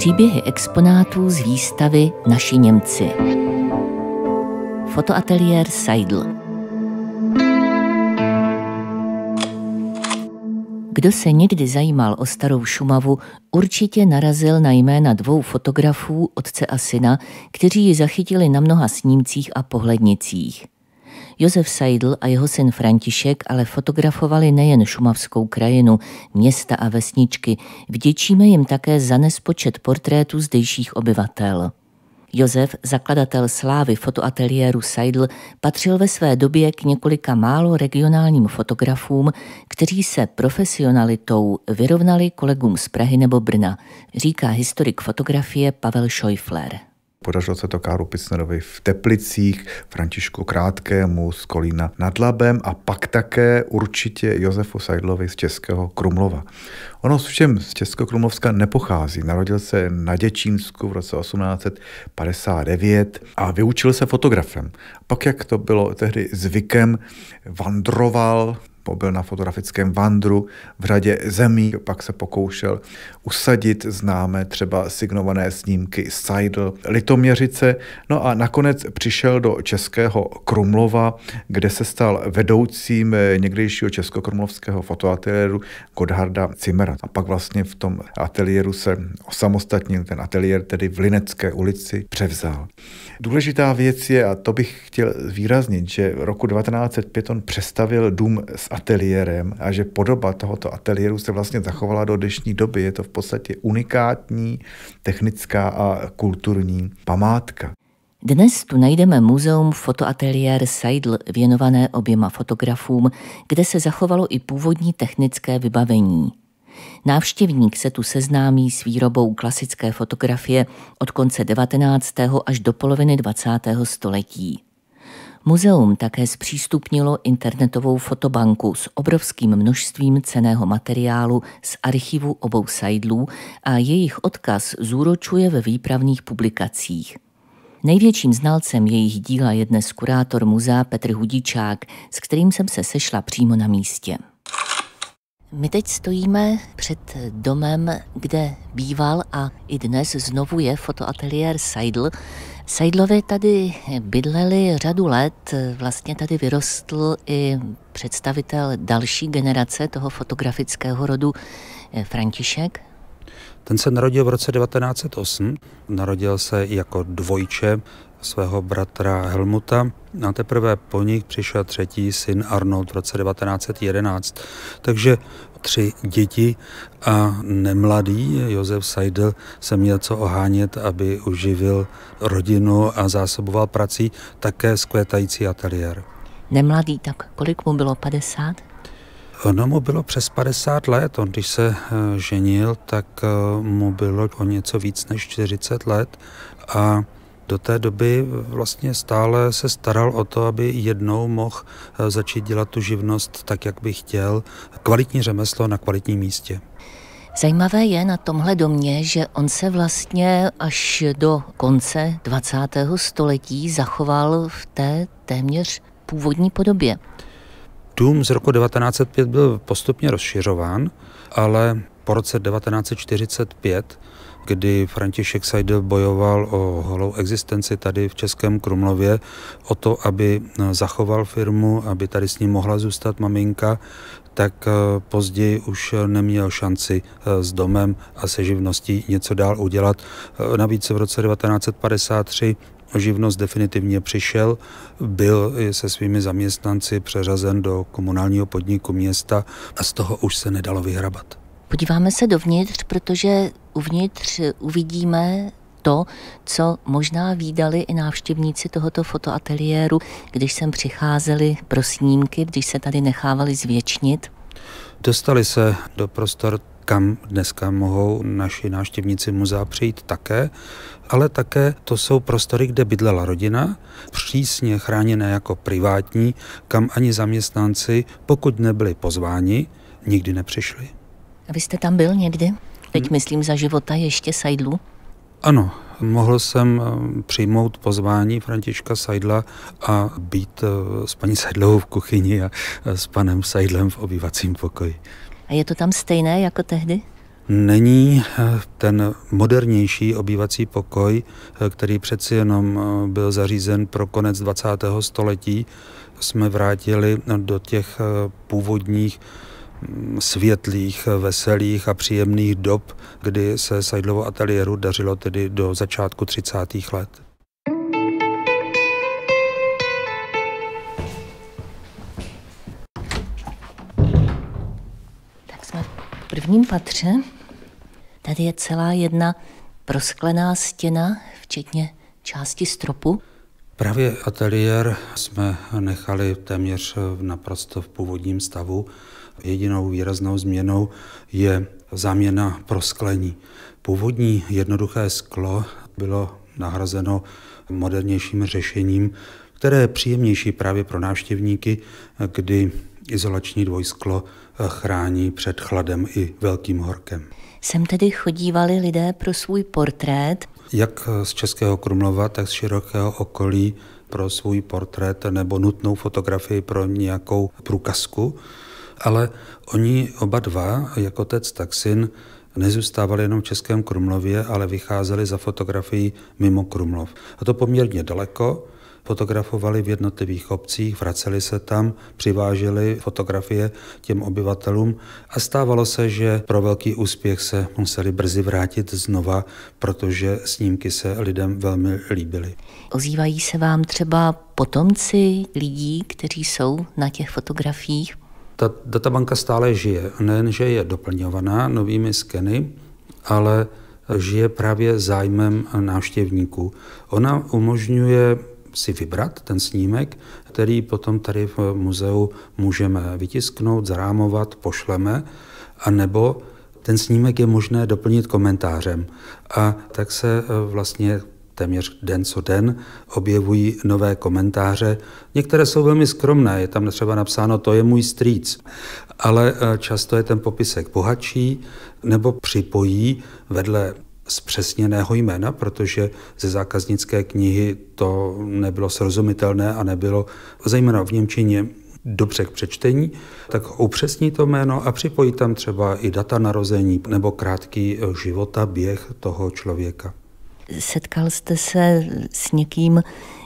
Příběhy exponátů z výstavy Naši Němci. Fotoateliér Seidl. Kdo se někdy zajímal o starou Šumavu, určitě narazil na jména dvou fotografů, otce a syna, kteří ji zachytili na mnoha snímcích a pohlednicích. Josef Seidl a jeho syn František ale fotografovali nejen šumavskou krajinu, města a vesničky, vděčíme jim také za nespočet portrétů zdejších obyvatel. Josef, zakladatel slávy fotoateliéru Seidl, patřil ve své době k několika málo regionálním fotografům, kteří se profesionalitou vyrovnali kolegům z Prahy nebo Brna, říká historik fotografie Pavel Schäufler. Podařilo se to Káru Pisnerovi v Teplicích, Františku Krátkému z Kolína nad Labem a pak také určitě Josefu Seidlovi z Českého Krumlova. Ono s všem z českého Krumlovska nepochází. Narodil se na Děčínsku v roce 1859 a vyučil se fotografem. Pak, jak to bylo tehdy zvykem, vandroval byl na fotografickém vandru v řadě zemí, pak se pokoušel usadit známé třeba signované snímky Seidl, Litoměřice, no a nakonec přišel do českého Krumlova, kde se stal vedoucím eh, někdejšího českokrumlovského fotoateliéru Godharda Cimera. A pak vlastně v tom ateliéru se osamostatnil, ten ateliér tedy v Linecké ulici převzal. Důležitá věc je, a to bych chtěl výraznit, že v roku 1905 on přestavil dům z ateliérem a že podoba tohoto ateliéru se vlastně zachovala do dnešní doby. Je to v podstatě unikátní technická a kulturní památka. Dnes tu najdeme muzeum fotoateliér Seidl věnované oběma fotografům, kde se zachovalo i původní technické vybavení. Návštěvník se tu seznámí s výrobou klasické fotografie od konce 19. až do poloviny 20. století. Muzeum také zpřístupnilo internetovou fotobanku s obrovským množstvím ceného materiálu z archivu obou sajdlů a jejich odkaz zúročuje ve výpravných publikacích. Největším znalcem jejich díla je dnes kurátor muzea Petr Hudičák, s kterým jsem se sešla přímo na místě. My teď stojíme před domem, kde býval a i dnes znovu je fotoateliér Seidl. Seidlovi tady bydleli řadu let, vlastně tady vyrostl i představitel další generace toho fotografického rodu eh, František. Ten se narodil v roce 1908, narodil se jako dvojče svého bratra Helmuta a teprve po nich přišel třetí syn Arnold v roce 1911. Takže tři děti a nemladý Josef Seidel se měl co ohánět, aby uživil rodinu a zásoboval prací také skvětající ateliér. Nemladý, tak kolik mu bylo? 50? Ono mu bylo přes 50 let. On, když se eh, ženil, tak eh, mu bylo o něco víc než 40 let a do té doby vlastně stále se staral o to, aby jednou mohl eh, začít dělat tu živnost tak, jak by chtěl. Kvalitní řemeslo na kvalitním místě. Zajímavé je na tomhle domě, že on se vlastně až do konce 20. století zachoval v té téměř původní podobě. Dům z roku 1905 byl postupně rozšiřován, ale po roce 1945 kdy František Seidel bojoval o holou existenci tady v Českém Krumlově, o to, aby eh, zachoval firmu, aby tady s ním mohla zůstat maminka, tak eh, později už neměl šanci eh, s domem a se živností něco dál udělat. Navíc v roce 1953 o živnost definitivně přišel, byl se svými zaměstnanci přeřazen do komunálního podniku města a z toho už se nedalo vyhrabat. Podíváme se dovnitř, protože uvnitř uvidíme to, co možná výdali i návštěvníci tohoto fotoateliéru, když sem přicházeli pro snímky, když se tady nechávali zvětšnit. Dostali se do prostor, kam dneska mohou naši návštěvníci muzea přijít také, ale také to jsou prostory, kde bydlela rodina, přísně chráněné jako privátní, kam ani zaměstnanci, pokud nebyli pozváni, nikdy nepřišli. A vy jste tam byl někdy? Teď hmm. myslím za života ještě Sajdlu? Ano, mohl jsem eh, přijmout pozvání Františka Sajdla a být eh, s paní Sajdlovou v kuchyni a eh, s panem Sajdlem v obývacím pokoji. A je to tam stejné jako tehdy? Není ten modernější obývací pokoj, který přeci jenom byl zařízen pro konec 20. století, jsme vrátili do těch původních světlých, veselých a příjemných dob, kdy se Seidlovo ateliéru dařilo tedy do začátku 30. let. Tak jsme v prvním patře. Tady je celá jedna prosklená stěna, včetně části stropu. Právě ateliér jsme nechali téměř naprosto v původním stavu. Jedinou výraznou změnou je záměna prosklení. Původní jednoduché sklo bylo nahrazeno modernějším řešením, které je příjemnější právě pro návštěvníky, kdy izolační dvojsklo chrání před chladem i velkým horkem. Sem tedy chodívali lidé pro svůj portrét? Jak z Českého Krumlova, tak z širokého okolí pro svůj portrét nebo nutnou fotografii pro nějakou průkazku ale oni oba dva, jako otec, tak syn, nezůstávali jenom v Českém Krumlově, ale vycházeli za fotografií mimo Krumlov. A to poměrně daleko, fotografovali v jednotlivých obcích, vraceli se tam, přiváželi fotografie těm obyvatelům a stávalo se, že pro velký úspěch se museli brzy vrátit znova, protože snímky se lidem velmi líbily. Ozývají se vám třeba potomci lidí, kteří jsou na těch fotografiích? ta databanka stále žije. Nejen, že je doplňovaná novými skeny, ale žije právě zájmem návštěvníků. Ona umožňuje si vybrat ten snímek, který potom tady v muzeu můžeme vytisknout, zarámovat, pošleme, a nebo ten snímek je možné doplnit komentářem. A tak se e, vlastně téměř den co den objevují nové komentáře. Některé jsou velmi skromné, je tam třeba napsáno, to je můj strýc, ale e, často je ten popisek bohatší nebo připojí vedle zpřesněného jména, protože ze zákaznické knihy to nebylo srozumitelné a nebylo zejména v Němčině dobře k přečtení, tak upřesní to jméno a připojí tam třeba i data narození nebo krátký e, života, běh toho člověka. Setkal jste se s někým,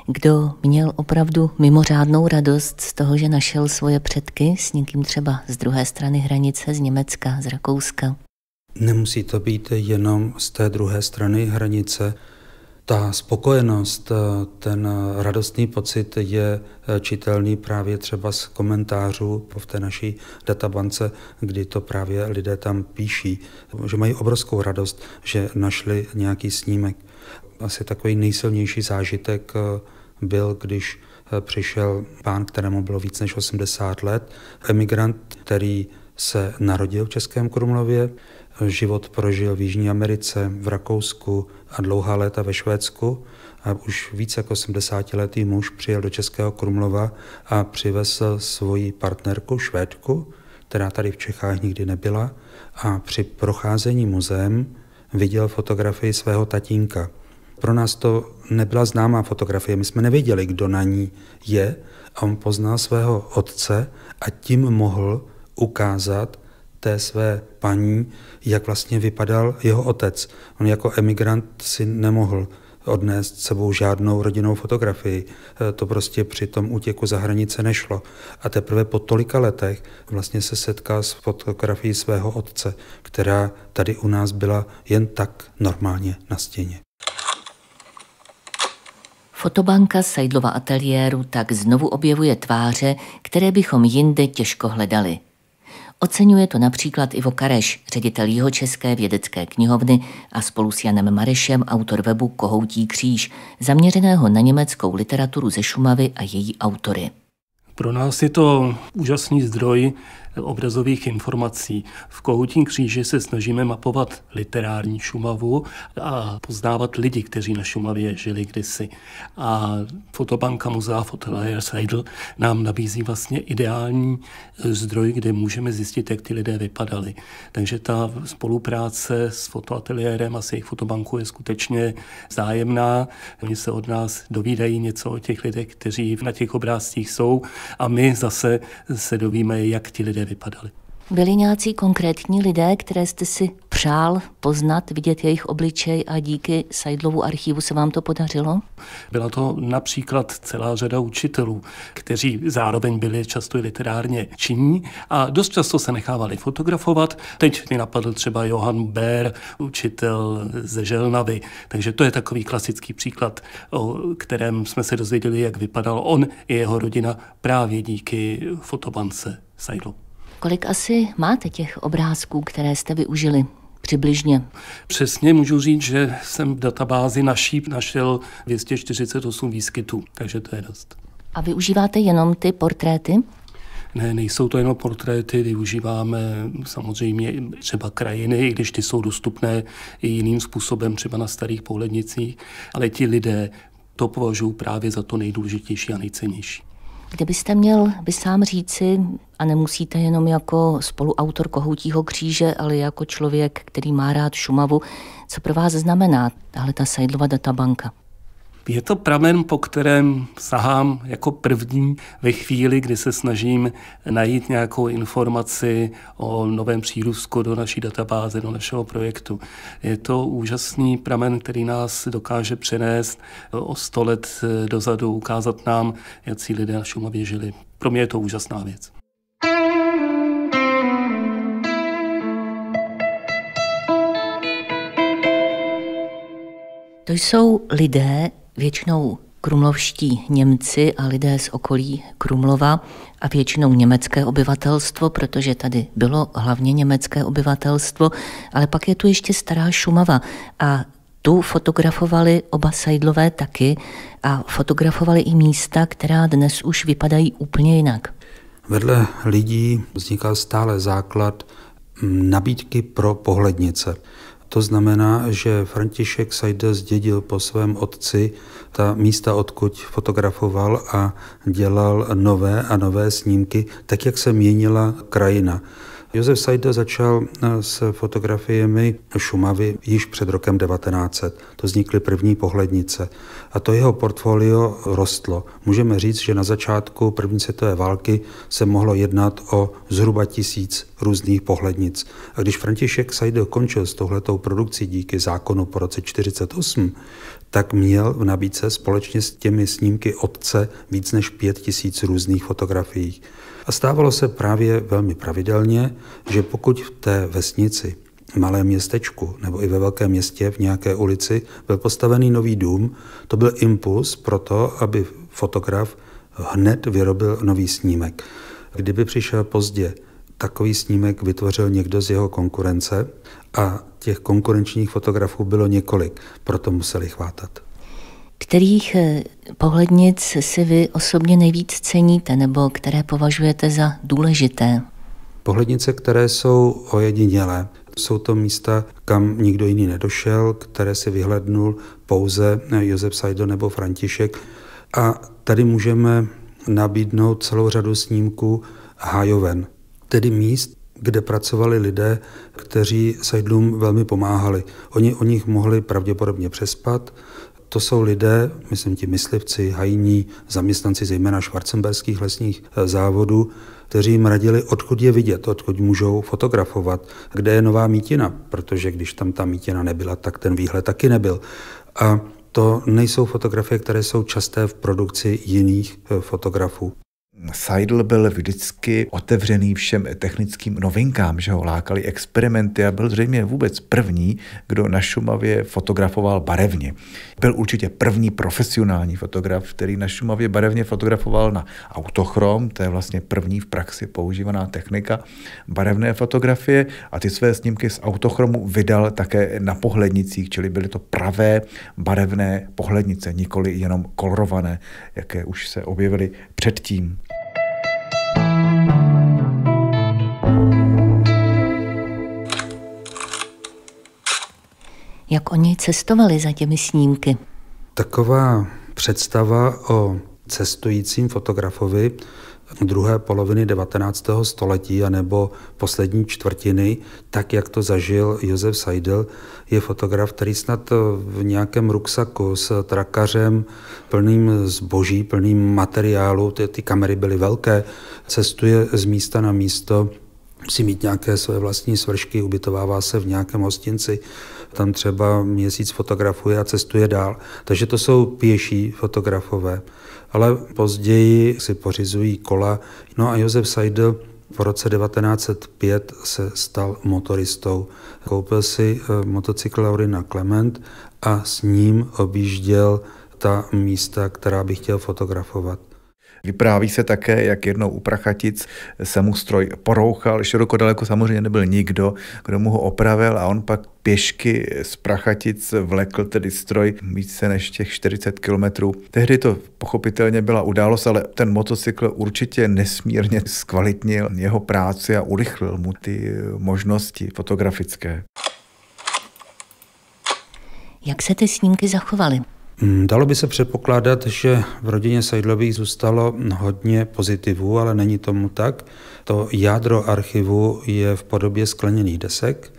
kdo měl opravdu mimořádnou radost z toho, že našel svoje předky, s někým třeba z druhé strany hranice, z Německa, z Rakouska? Nemusí to být jenom z té druhé strany hranice. Ta spokojenost, eh, ten radostný pocit je eh, čitelný právě třeba z komentářů v té naší databance, kdy to právě lidé tam píší, že mají obrovskou radost, že našli nějaký snímek. Asi takový nejsilnější zážitek eh, byl, když přišel pán, kterému bylo víc než 80 let, emigrant, který se narodil v Českém Krumlově, život prožil v Jižní Americe, v Rakousku, a dlouhá léta ve Švédsku a už více jako 80 letý muž přijel do Českého Krumlova a přivezl svoji partnerku Švédku, která tady v Čechách nikdy nebyla a při procházení muzeem viděl fotografii svého tatínka. Pro nás to nebyla známá fotografie, my jsme nevěděli, kdo na ní je a on poznal svého otce a tím mohl ukázat, té své paní, jak vlastně vypadal jeho otec. On jako emigrant si nemohl odnést sebou žádnou rodinnou fotografii. E, to prostě při tom útěku za hranice nešlo. A teprve po tolika letech vlastně se setká s fotografií svého otce, která tady u nás byla jen tak normálně na stěně. Fotobanka Sajdlova ateliéru tak znovu objevuje tváře, které bychom jinde těžko hledali – Oceňuje to například Ivo Kareš, ředitel Jihočeské vědecké knihovny a spolu s Janem Marešem autor webu Kohoutí kříž, zaměřeného na německou literaturu ze Šumavy a její autory. Pro nás je to úžasný zdroj obrazových informací. V Kohutím kříži se snažíme mapovat literární Šumavu a poznávat lidi, kteří na Šumavě žili kdysi. A fotobanka muzea Fotelier Seidl nám nabízí vlastně ideální eh, zdroj, kde můžeme zjistit, jak ty lidé vypadali. Takže ta spolupráce s fotoateliérem a s jejich fotobankou je skutečně zájemná. Oni se od nás dovídají něco o těch lidech, kteří na těch obrázcích jsou a my zase se dovíme, jak ti lidé vypadali. Byli nějací konkrétní lidé, které jste si přál poznat, vidět jejich obličej a díky Sajdlovu archivu se vám to podařilo? Byla to například celá řada učitelů, kteří zároveň byli často i literárně činní a dost často se nechávali fotografovat. Teď mi napadl třeba Johan Bér, učitel ze Želnavy, takže to je takový klasický příklad, o kterém jsme se dozvěděli, jak vypadal on i jeho rodina právě díky fotobance Sajdlovu. Kolik asi máte těch obrázků, které jste využili? Přibližně. Přesně můžu říct, že jsem v databázi naší našel 248 výskytů, takže to je dost. A využíváte jenom ty portréty? Ne, nejsou to jenom portréty, využíváme samozřejmě třeba krajiny, i když ty jsou dostupné i jiným způsobem, třeba na starých pohlednicích, ale ti lidé to považují právě za to nejdůležitější a nejcennější. Kdybyste měl by sám říci, a nemusíte jenom jako spoluautor Kohoutího kříže, ale jako člověk, který má rád Šumavu, co pro vás znamená tahle ta Seidlova databanka? Je to pramen, po kterém sahám jako první ve chvíli, kdy se snažím najít nějakou informaci o novém přírůstku do naší databáze, do našeho projektu. Je to úžasný pramen, který nás dokáže přenést o 100 let dozadu, ukázat nám, jak si lidé na Šumavě žili. Pro mě je to úžasná věc. To jsou lidé, většinou krumlovští Němci a lidé z okolí Krumlova a většinou německé obyvatelstvo, protože tady bylo hlavně německé obyvatelstvo, ale pak je tu ještě stará Šumava a tu fotografovali oba Seidlové taky a fotografovali i místa, která dnes už vypadají úplně jinak. Vedle lidí vznikal stále základ mm, nabídky pro pohlednice. To znamená, že František Sajda zdědil po svém otci ta místa, odkud fotografoval a dělal nové a nové snímky, tak jak se měnila krajina. Josef Sajda začal eh, s fotografiemi Šumavy již před rokem 1900. To vznikly první pohlednice a to jeho portfolio rostlo. Můžeme říct, že na začátku první světové války se mohlo jednat o zhruba tisíc různých pohlednic. A když František Sajda končil s touhletou produkcí díky zákonu po roce 1948, tak měl v nabídce společně s těmi snímky otce víc než pět tisíc různých fotografií. A stávalo se právě velmi pravidelně, že pokud v té vesnici malém městečku nebo i ve velkém městě v nějaké ulici byl postavený nový dům, to byl impuls pro to, aby fotograf hned vyrobil nový snímek. Kdyby přišel pozdě, takový snímek vytvořil někdo z jeho konkurence a těch konkurenčních fotografů bylo několik, proto museli chvátat kterých eh, pohlednic si vy osobně nejvíc ceníte nebo které považujete za důležité? Pohlednice, které jsou ojedinělé. Jsou to místa, kam nikdo jiný nedošel, které si vyhlednul pouze eh, Josef Sajdo nebo František. A tady můžeme nabídnout celou řadu snímků hájoven, tedy míst, kde pracovali lidé, kteří Sajdlům velmi pomáhali. Oni o nich mohli pravděpodobně přespat, to jsou lidé, myslím ti myslivci, hajní, zaměstnanci zejména švarcemberských lesních eh, závodů, kteří jim radili, odkud je vidět, odkud můžou fotografovat, kde je nová mítina, protože když tam ta mítina nebyla, tak ten výhled taky nebyl. A to nejsou fotografie, které jsou časté v produkci jiných eh, fotografů. Seidel byl vždycky otevřený všem technickým novinkám, že ho lákali experimenty a byl zřejmě vůbec první, kdo na Šumavě fotografoval barevně. Byl určitě první profesionální fotograf, který na Šumavě barevně fotografoval na autochrom, to je vlastně první v praxi používaná technika barevné fotografie a ty své snímky z autochromu vydal také na pohlednicích, čili byly to pravé barevné pohlednice, nikoli jenom kolorované, jaké už se objevily předtím. Jak oni cestovali za těmi snímky? Taková představa o cestujícím fotografovi druhé poloviny 19. století anebo poslední čtvrtiny, tak jak to zažil Josef Seidel, je fotograf, který snad v nějakém ruksaku s trakařem plným zboží, plným materiálu, ty, ty kamery byly velké, cestuje z místa na místo musí mít nějaké své vlastní svršky, ubytovává se v nějakém hostinci, tam třeba měsíc fotografuje a cestuje dál. Takže to jsou pěší fotografové. Ale později si pořizují kola. No a Josef Seidel v roce 1905 se stal motoristou. Koupil si eh, motocykl Laurina Clement a s ním objížděl ta místa, která by chtěl fotografovat. Vypráví se také, jak jednou u Prachatic se mu stroj porouchal, široko daleko samozřejmě nebyl nikdo, kdo mu ho opravil a on pak pěšky z Prachatic vlekl tedy stroj více než těch 40 kilometrů. Tehdy to pochopitelně byla událost, ale ten motocykl určitě nesmírně zkvalitnil jeho práci a urychlil mu ty možnosti fotografické. Jak se ty snímky zachovaly? Hmm, dalo by se předpokládat, že v rodině Sajdlových zůstalo hodně pozitivů, ale není tomu tak. To jádro archivu je v podobě skleněných desek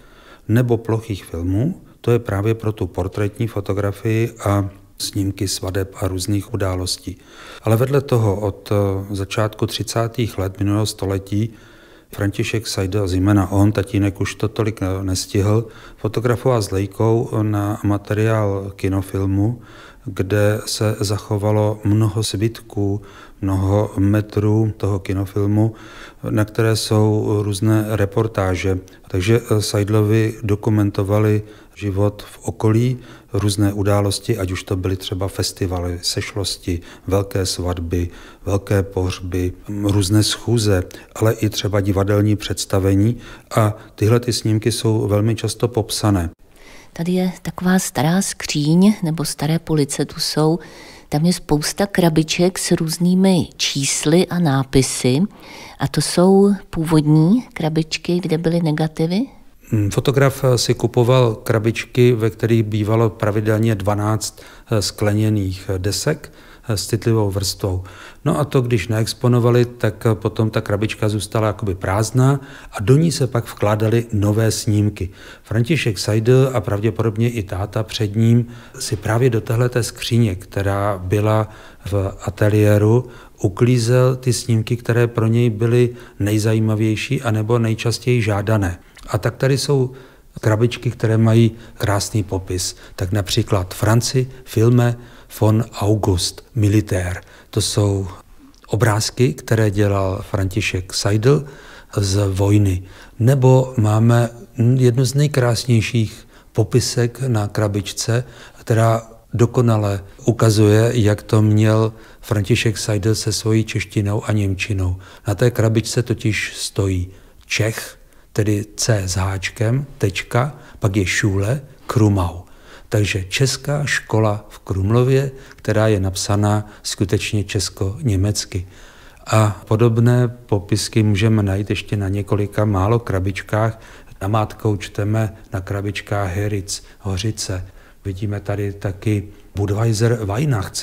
nebo plochých filmů. To je právě pro tu portrétní fotografii a snímky svadeb a různých událostí. Ale vedle toho od eh, začátku 30. let minulého století František Sajda, zejména on, tatínek už to tolik nestihl, fotografoval s Lejkou na materiál kinofilmu, kde se zachovalo mnoho zbytků, mnoho metrů toho kinofilmu, na které jsou různé reportáže. Takže Sajdlovi dokumentovali život v okolí různé události, ať už to byly třeba festivaly, sešlosti, velké svatby, velké pohřby, různé schůze, ale i třeba divadelní představení a tyhle ty snímky jsou velmi často popsané. Tady je taková stará skříň, nebo staré police tu jsou, tam je spousta krabiček s různými čísly a nápisy. A to jsou původní krabičky, kde byly negativy? Hm, fotograf eh, si kupoval krabičky, ve kterých bývalo pravidelně 12 eh, skleněných eh, desek s citlivou vrstvou. No a to, když neexponovali, tak potom ta krabička zůstala jakoby prázdná a do ní se pak vkládaly nové snímky. František Seidel a pravděpodobně i táta před ním si právě do téhle skříně, která byla v ateliéru, uklízel ty snímky, které pro něj byly nejzajímavější anebo nejčastěji žádané. A tak tady jsou krabičky, které mají krásný popis. Tak například Franci, filme von August, militér. To jsou obrázky, které dělal František Seidel z vojny. Nebo máme jednu z nejkrásnějších popisek na krabičce, která dokonale ukazuje, jak to měl František Seidel se svojí češtinou a němčinou. Na té krabičce totiž stojí Čech, tedy C s háčkem, tečka, pak je šule, Krumau. Takže Česká škola v Krumlově, která je napsaná skutečně česko-německy. A podobné popisky můžeme najít ještě na několika málo krabičkách. mátkou čteme na krabičkách Heric, Hořice. Vidíme tady taky Budweiser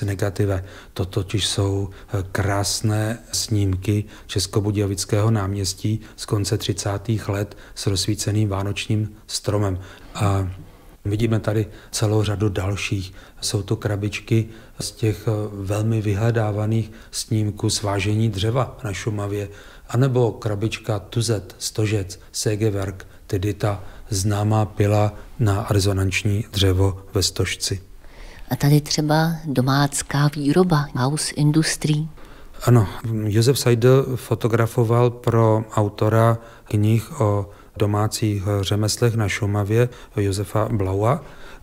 negative. To totiž jsou eh, krásné snímky Českobudějovického náměstí z konce 30. let s rozsvíceným vánočním stromem. A Vidíme tady celou řadu dalších. Jsou to krabičky z těch eh, velmi vyhledávaných snímků svážení dřeva na Šumavě, anebo krabička Tuzet, Stožec, Segewerk, tedy ta známá pila na rezonanční dřevo ve Stožci. A tady třeba domácká výroba, house industry. Ano, Josef Seidel fotografoval pro autora knih o domácích řemeslech na Šumavě Josefa Blaua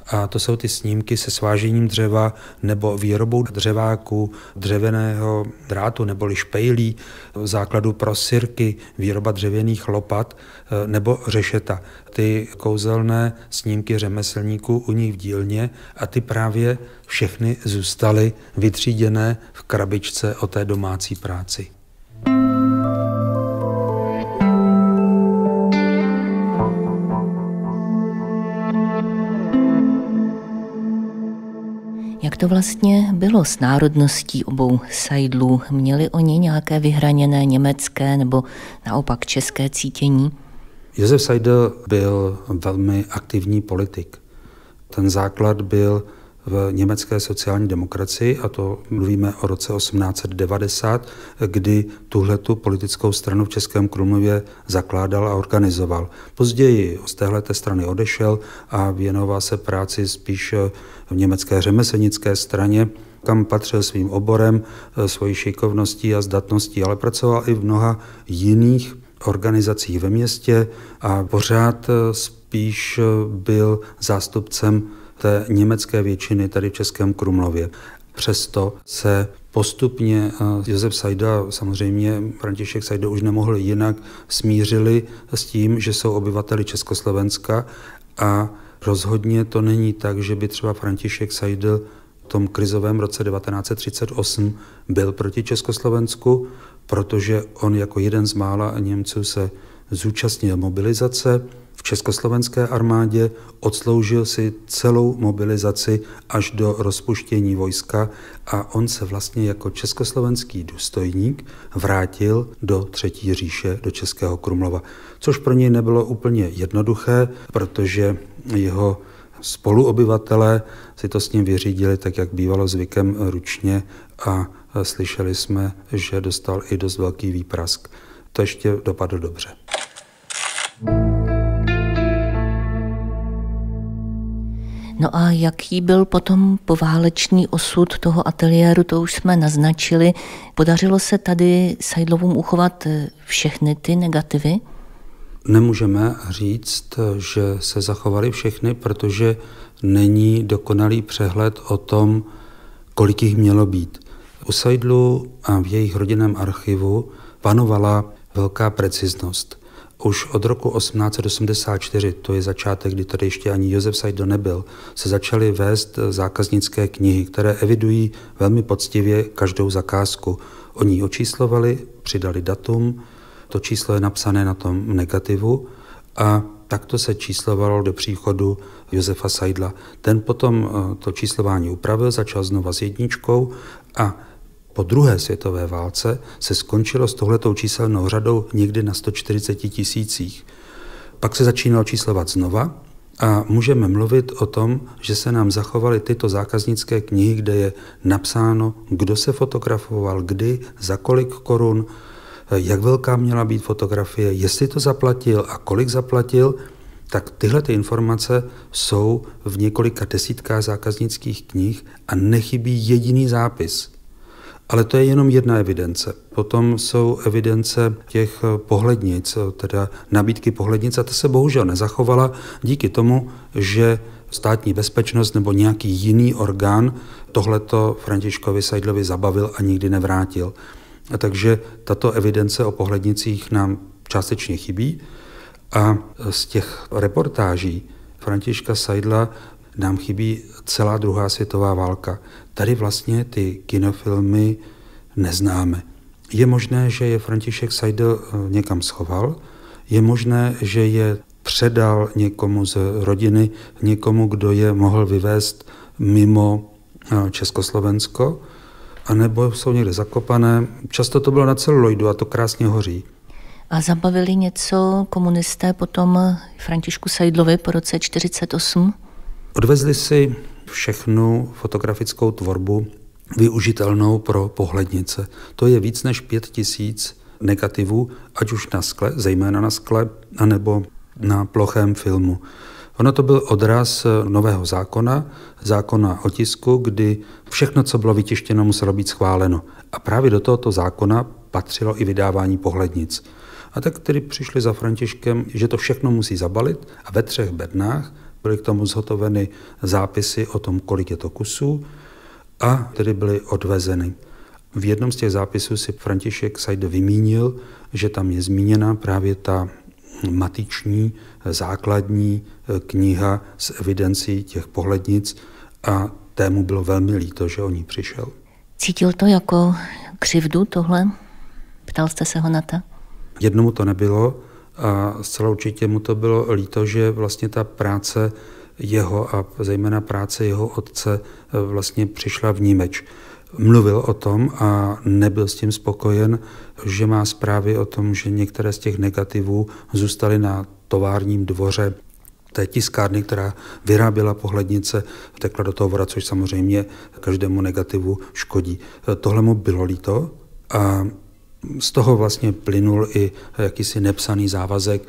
a to jsou ty snímky se svážením dřeva nebo výrobou dřeváku, dřevěného drátu neboli špejlí, základu pro sirky, výroba dřevěných lopat eh, nebo řešeta. Ty kouzelné snímky řemeslníků u nich v dílně a ty právě všechny zůstaly vytříděné v krabičce o té domácí práci. thank you to vlastně bylo s národností obou sajdlů? Měli oni nějaké vyhraněné německé nebo naopak české cítění? Josef Seidel byl velmi aktivní politik. Ten základ byl v německé sociální demokracii, a to mluvíme o roce 1890, kdy tuhletu politickou stranu v Českém Krumlově zakládal a organizoval. Později z té strany odešel a věnoval se práci spíš v německé řemeslnické straně, kam patřil svým oborem, e, svojí šikovností a zdatností, ale pracoval i v mnoha jiných organizacích ve městě a pořád e, spíš e, byl zástupcem té německé většiny tady v Českém Krumlově. Přesto se postupně eh, Josef Sajda, samozřejmě František Sajda už nemohl jinak, smířili s tím, že jsou obyvateli Československa a rozhodně to není tak, že by třeba František Sajdl v tom krizovém roce 1938 byl proti Československu, protože on jako jeden z mála Němců se zúčastnil mobilizace v československé armádě, odsloužil si celou mobilizaci až do rozpuštění vojska a on se vlastně jako československý důstojník vrátil do Třetí říše, do Českého Krumlova, což pro něj nebylo úplně jednoduché, protože jeho spoluobyvatelé si to s ním vyřídili tak, jak bývalo zvykem ručně a slyšeli jsme, že dostal i dost velký výprask to ještě dopadlo dobře. No a jaký byl potom poválečný osud toho ateliéru, to už jsme naznačili. Podařilo se tady Sajdlovům uchovat eh, všechny ty negativy? Nemůžeme říct, že se zachovaly všechny, protože není dokonalý přehled o tom, kolik jich mělo být. U Sajdlu a v jejich rodinném archivu panovala velká preciznost. Už od roku 1884, to je začátek, kdy tady ještě ani Josef Sajdo nebyl, se začaly vést eh, zákaznické knihy, které evidují velmi poctivě každou zakázku. Oni ji očíslovali, přidali datum, to číslo je napsané na tom negativu a takto se číslovalo do příchodu Josefa Sajdla. Ten potom eh, to číslování upravil, začal znova s jedničkou a po druhé světové válce se skončilo s tohletou číselnou řadou někdy na 140 tisících. Pak se začínalo číslovat znova a můžeme mluvit o tom, že se nám zachovaly tyto zákaznické knihy, kde je napsáno, kdo se fotografoval, kdy, za kolik korun, jak velká měla být fotografie, jestli to zaplatil a kolik zaplatil, tak tyhle ty informace jsou v několika desítkách zákaznických knih a nechybí jediný zápis. Ale to je jenom jedna evidence. Potom jsou evidence těch pohlednic, teda nabídky pohlednic, a ta se bohužel nezachovala díky tomu, že státní bezpečnost nebo nějaký jiný orgán tohleto Františkovi Sajdlovi zabavil a nikdy nevrátil. A takže tato evidence o pohlednicích nám částečně chybí a z těch reportáží Františka Sajdla nám chybí celá druhá světová válka tady vlastně ty kinofilmy neznáme. Je možné, že je František Seidel eh, někam schoval, je možné, že je předal někomu z rodiny, někomu, kdo je mohl vyvést mimo eh, Československo, anebo jsou někde zakopané. Často to bylo na celuloidu a to krásně hoří. A zabavili něco komunisté potom Františku Sajdlovi po roce 48? Odvezli si všechnu fotografickou tvorbu využitelnou pro pohlednice. To je víc než pět tisíc negativů, ať už na skle, zejména na skle, anebo na plochém filmu. Ono to byl odraz eh, nového zákona, zákona o tisku, kdy všechno, co bylo vytištěno, muselo být schváleno. A právě do tohoto zákona patřilo i vydávání pohlednic. A tak tedy přišli za Františkem, že to všechno musí zabalit a ve třech bednách Byly k tomu zhotoveny zápisy o tom, kolik je to kusů a tedy byly odvezeny. V jednom z těch zápisů si František Sajd vymínil, že tam je zmíněna právě ta matiční základní eh, kniha s evidencí těch pohlednic a tému bylo velmi líto, že o ní přišel. Cítil to jako křivdu tohle? Ptal jste se ho na to? Jednomu to nebylo, a zcela určitě mu to bylo líto, že vlastně ta práce jeho a zejména práce jeho otce eh, vlastně přišla v nímeč. Mluvil o tom a nebyl s tím spokojen, že má zprávy o tom, že některé z těch negativů zůstaly na továrním dvoře té tiskárny, která vyráběla pohlednice, tekla do toho vora, což samozřejmě každému negativu škodí. Eh, tohle mu bylo líto a z toho vlastně plynul i jakýsi nepsaný závazek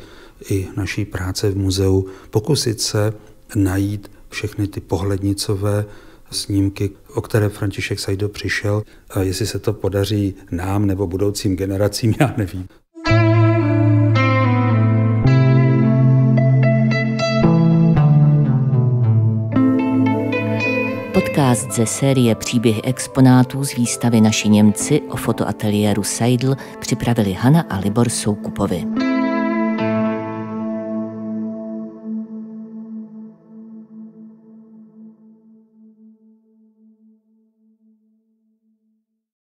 i naší práce v muzeu pokusit se najít všechny ty pohlednicové snímky, o které František Sajdo přišel. A jestli se to podaří nám nebo budoucím generacím, já nevím. Podcast ze série příběh exponátů z výstavy Naši Němci o fotoateliéru Seidl připravili Hana a Libor Soukupovi.